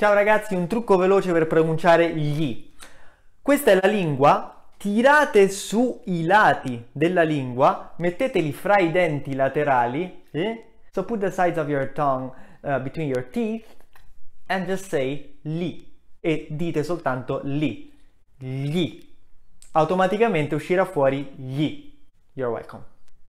Ciao ragazzi, un trucco veloce per pronunciare gli. Questa è la lingua, tirate su i lati della lingua, metteteli fra i denti laterali, eh? so put the sides of your tongue uh, between your teeth and just say li e dite soltanto li, gli. Automaticamente uscirà fuori gli. You're welcome.